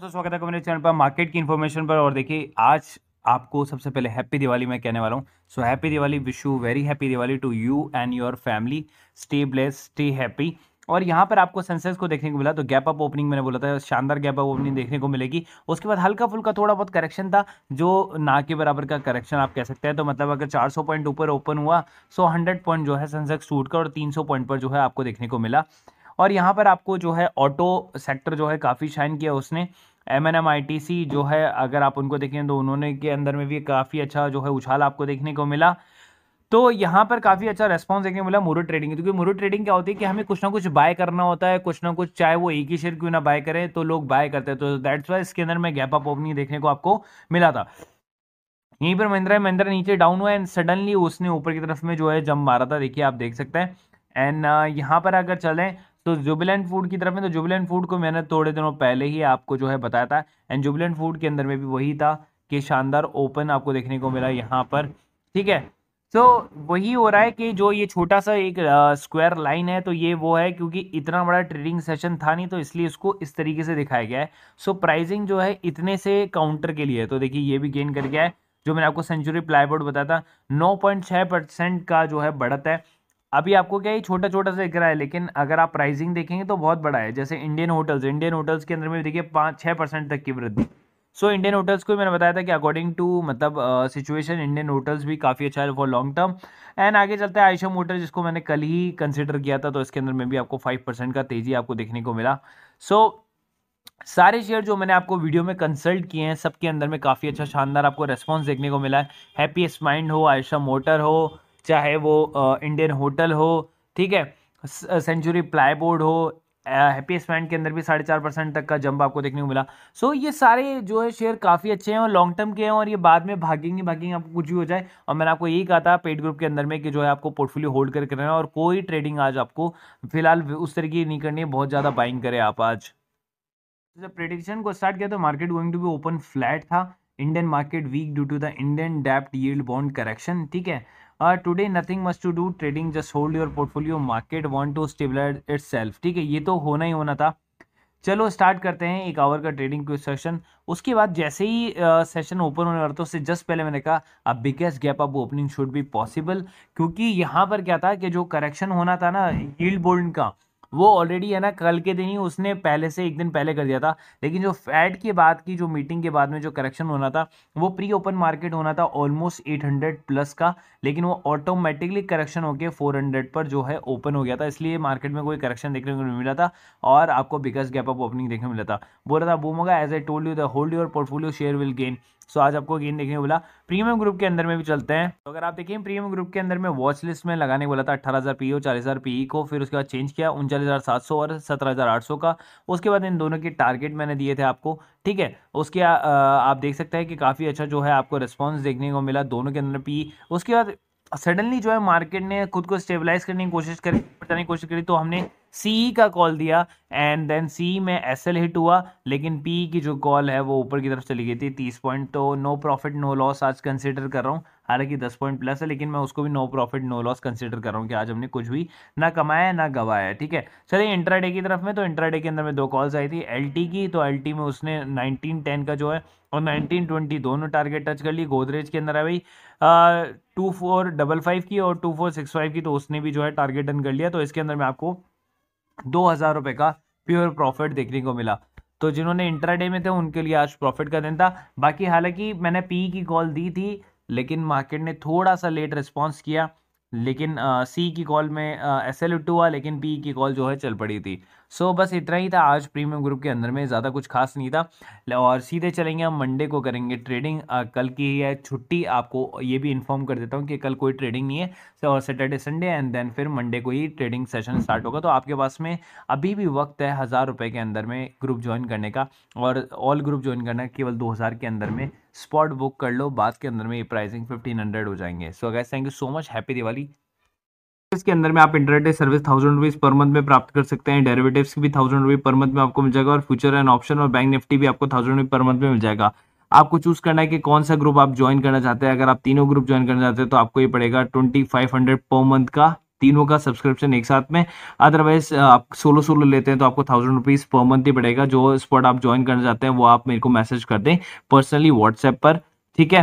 तो स्वागत है मेरे चैनल पर मार्केट की इन्फॉर्मेशन पर और देखिए आज आपको सबसे पहले हैप्पी दिवाली मैं कहने वाला हूँ so happy Diwali wish you very happy Diwali to you and your family stay bless stay happy और यहाँ पर आपको सेंसेस को देखने को मिला तो गैप अप ओपनिंग मैंने बोला था शानदार गैप अप ओपनिंग देखने को मिलेगी उसके बाद हल्का फुल्का थोड़ा बहुत करेक्शन था जो ना के बराबर का करेक्शन आप कह सकते हैं तो मतलब अगर 400 पॉइंट ऊपर ओपन हुआ सो 100 पॉइंट जो है सेंसेक्स टूट का और 300 पॉइंट पर जो है आपको देखने को मिला और यहाँ पर आपको जो है ऑटो सेक्टर जो है काफ़ी शाइन किया उसने M N M I T C जो है अगर आप उनको देखें तो उन्होंने के अंदर में भी काफ़ी अच्छा जो है उछाल आपको देखने को मिला तो यहाँ पर काफ़ी अच्छा रेस्पॉन्स देखने को मिला मुरू ट्रेडिंग क्योंकि मुरू ट्रेडिंग क्या होती है कि हमें कुछ ना कुछ बाय करना होता है कुछ ना कुछ चाहे वो एक ही शेयर क्यों ना बाय करें तो लोग बाय करते हैं तो दैट्स वाई इसके अंदर में गैप अप ओपनिंग देखने को आपको मिला था यहीं पर महिंद्रा महिंद्रा नीचे डाउन हुआ एंड सडनली उसने ऊपर की तरफ में जो है जम मारा था देखिए आप देख सकते हैं एंड यहाँ पर अगर चलें तो जुबिलेंट फूड की तरफ में तो जुबिलेंट फूड को मैंने थोड़े दिनों पहले ही आपको जो है बताया था एंड जुबिलेंट फूड के अंदर में भी वही था कि शानदार ओपन आपको देखने को मिला यहाँ पर ठीक है तो वही हो रहा है कि जो ये छोटा सा एक स्क्वायर लाइन है तो ये वो है क्योंकि इतना बड़ा ट्रेडिंग सेशन था नहीं तो इसलिए इसको इस तरीके से दिखाया गया है सो प्राइसिंग जो है इतने से काउंटर के लिए है तो देखिए ये भी गेन कर गया है जो मैंने आपको सेंचुरी प्लाईबोर्ड बताया था नौ पॉइंट परसेंट का जो है बढ़त है अभी आपको क्या है छोटा छोटा सा दिख रहा है लेकिन अगर आप प्राइसिंग देखेंगे तो बहुत बड़ा है जैसे इंडियन होटल्स इंडियन होटल्स के अंदर में देखिए पाँच छः परसेंट तक की वृद्धि सो इंडियन होटल्स को मैंने बताया था कि अकॉर्डिंग टू मतलब सिचुएशन इंडियन होटल्स भी काफ़ी अच्छा है फॉर लॉन्ग टर्म एंड आगे चलता है आयशम होटल जिसको मैंने कल ही कंसिडर किया था तो इसके अंदर में भी आपको फाइव परसेंट का तेज़ी आपको देखने को मिला सो सारे शेयर जो मैंने आपको वीडियो में कंसल्ट किए हैं सबके अंदर में काफ़ी अच्छा शानदार आपको रेस्पॉन्स देखने को मिला है हैप्पीएस्ट माइंड हो आयशा मोटर हो चाहे वो इंडियन होटल हो ठीक है सेंचुरी प्लाईबोर्ड हो हैप्पीएस्ट बैंड के अंदर भी साढ़े चार परसेंट तक का जंप आपको देखने को मिला सो so, ये सारे जो है शेयर काफ़ी अच्छे हैं और लॉन्ग टर्म के हैं और ये बाद में भागेंगे भागेंगे आपको कुछ भी हो जाए और मैंने आपको यही कहा था पेड ग्रुप के अंदर में कि जो है आपको पोर्टफोलियो होल्ड करके रहना और कोई ट्रेडिंग आज आपको फिलहाल उस तरह की नहीं करनी है बहुत ज़्यादा बाइंग करें आप आज जब प्रेडिक्शन को स्टार्ट किया तो market going to be open flat था Indian market week due to the Indian डेप्ट यील्ड बॉन्ड करेक्शन ठीक है uh, nothing must to do trading just hold your portfolio market want to to it itself ठीक है ये तो होना ही होना था चलो स्टार्ट करते हैं एक आवर का ट्रेडिंग सेशन उसके बाद जैसे ही सेशन uh, ओपन होने वाला था उससे जस्ट पहले मैंने कहा अब बिगेस्ट गैप अब ओपनिंग शुड बी पॉसिबल क्योंकि यहाँ पर क्या था कि जो करेक्शन होना था ना यील्ड बोल्ड का वो ऑलरेडी है ना कल के दिन ही उसने पहले से एक दिन पहले कर दिया था लेकिन जो फैट की बात की जो मीटिंग के बाद में जो करेक्शन होना था वो प्री ओपन मार्केट होना था ऑलमोस्ट 800 प्लस का लेकिन वो ऑटोमेटिकली करेक्शन फोर 400 पर जो है ओपन हो गया था इसलिए मार्केट में कोई करेक्शन देखने को नहीं मिला था और आपको बिगेस्ट गैप अप ओपनिंग देखने को मिला था बोला था boom as I told you the hold your portfolio share will gain so आज आपको गेन देखने को बोला प्रीमियम ग्रुप के अंदर में भी चलते हैं तो अगर आप देखिए प्रीमियम ग्रुप के अंदर में वॉच लिस्ट में लगाने को बोला था अठारह हज़ार पी ओ e चालीस हज़ार पी e को फिर उसके बाद चेंज किया उनचास उनचालीस हज़ार सात सौ और सत्रह हज़ार आठ सौ का उसके बाद इन दोनों के टारगेट मैंने दिए थे आपको ठीक है उसके आ, आप देख सकते हैं कि काफ़ी अच्छा जो है आपको रिस्पॉन्स देखने को मिला दोनों के अंदर पी e। उसके बाद सडनली जो है मार्केट ने खुद को स्टेबलाइज करने की कोशिश करी बताने की कोशिश करी तो हमने सी का कॉल दिया एंड देन सी में एस एल हिट हुआ लेकिन पी की जो कॉल है वो ऊपर की तरफ चली गई थी तीस पॉइंट तो नो प्रॉफिट नो लॉस आज कंसिडर कर रहा हूँ हालांकि दस पॉइंट प्लस है लेकिन मैं उसको भी no profit no loss consider कर रहा हूँ कि आज हमने कुछ भी ना कमाया ना गवाया ठीक है चलिए इंट्राडे की तरफ में तो इंट्राडे के अंदर में दो कॉल्स आई थी एल की तो एल में उसने नाइनटीन टेन का जो है और नाइनटीन ट्वेंटी दोनों टारगेट टच कर लिए गोदरेज के अंदर है भाई टू फोर डबल फाइव की और टू फोर सिक्स फाइव की तो उसने भी जो है टारगेट डन कर लिया तो इसके अंदर मैं आपको दो हज़ार रुपए का प्योर प्रॉफिट देखने को मिला तो जिन्होंने इंटरडे में थे उनके लिए आज प्रॉफिट का दिन था बाकी हालांकि मैंने पी e की कॉल दी थी लेकिन मार्केट ने थोड़ा सा लेट रिस्पॉन्स किया लेकिन सी की कॉल में एस एल हुआ लेकिन पी की कॉल जो है चल पड़ी थी सो so, बस इतना ही था आज प्रीमियम ग्रुप के अंदर में ज़्यादा कुछ खास नहीं था और सीधे चलेंगे हम मंडे को करेंगे ट्रेडिंग आ, कल की ही है छुट्टी आपको ये भी इन्फॉर्म कर देता हूँ कि कल कोई ट्रेडिंग नहीं है so, और सैटरडे संडे एंड देन फिर मंडे को ही ट्रेडिंग सेशन स्टार्ट होगा तो आपके पास में अभी भी वक्त है हज़ार रुपये के अंदर में ग्रुप ज्वाइन करने का और ऑल ग्रुप ज्वाइन करना केवल दो के अंदर में स्पॉट बुक कर लो बाद के अंदर में ये प्राइसिंग फिफ्टीन हंड्रेड हो जाएंगे so guys thank you so much happy Diwali इसके अंदर में आप internet service thousand rupees per month में प्राप्त कर सकते हैं डेरिवेटिव्स की भी थाउजेंड रुपीज़ पर मंथ में आपको मिल जाएगा और फ्यूचर एंड ऑप्शन और बैंक निफ्टी भी आपको थाउजेंड रुपीज़ पर मंथ में मिल जाएगा आपको चूज करना है कि कौन सा ग्रुप आप ज्वाइन करना चाहते हैं अगर आप तीनों ग्रुप ज्वाइन करना चाहते हैं तो आपको ये पड़ेगा twenty five hundred per month का तीनों का सब्सक्रिप्शन एक साथ में अदरवाइज आप सोलो सोलो लेते हैं तो आपको थाउजेंड रुपीज पर मंथ ही पड़ेगा जो स्पॉट आप ज्वाइन करना चाहते हैं वो आप मेरे को मैसेज कर दें पर्सनली व्हाट्सएप पर ठीक है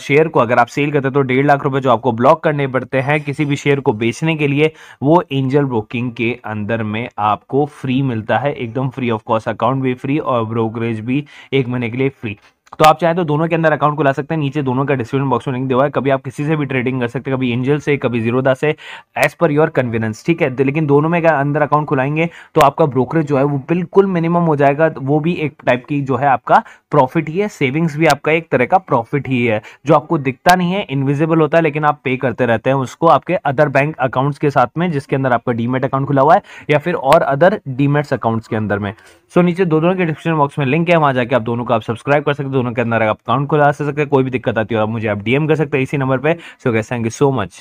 शेयर को अगर आप सेल करते हैं तो डेढ़ लाख रुपए जो आपको ब्लॉक करने पड़ते हैं किसी भी शेयर को बेचने के लिए वो एंजल ब्रोकिंग के अंदर में आपको फ्री मिलता है एकदम फ्री ऑफ कॉस्ट अकाउंट भी फ्री और ब्रोकरेज भी एक महीने के लिए फ्री तो आप चाहे तो दोनों के अंदर अकाउंट खुला सकते हैं नीचे दोनों का डिस्क्रिप्शन बॉक्स में लिंक दिया है कभी आप किसी से भी ट्रेडिंग कर सकते हैं कभी एंजल से कभी जीरोदा से एज पर योर कन्वीनियंस ठीक है तो लेकिन दोनों में अंदर अकाउंट खुलाएंगे तो आपका ब्रोकरेज जो है वो बिल्कुल मिनिमम हो जाएगा वो भी एक टाइप की जो है आपका प्रॉफिट ही है सेविंग्स भी आपका एक तरह का प्रॉफिट ही है जो आपको दिखता नहीं है इनविजिबल होता है लेकिन आप पे करते रहते हैं उसको आपके अदर बैंक अकाउंट्स के साथ में जिसके अंदर आपका डीमेट अकाउंट खुला हुआ है या फिर और अदर डीमेट्स अकाउंट्स के अंदर में सो so, नीचे दोनों के डिस्क्रिप्शन बॉक्स में लिंक है वहां जाकर आप दोनों को आप सब्सक्राइब कर सकते दोनों के अंदर आप अकाउंट खुला सकते हैं कोई भी दिक्कत आती हो आप मुझे आप डीएम कर सकते हैं इसी नंबर पर so guys thank you so much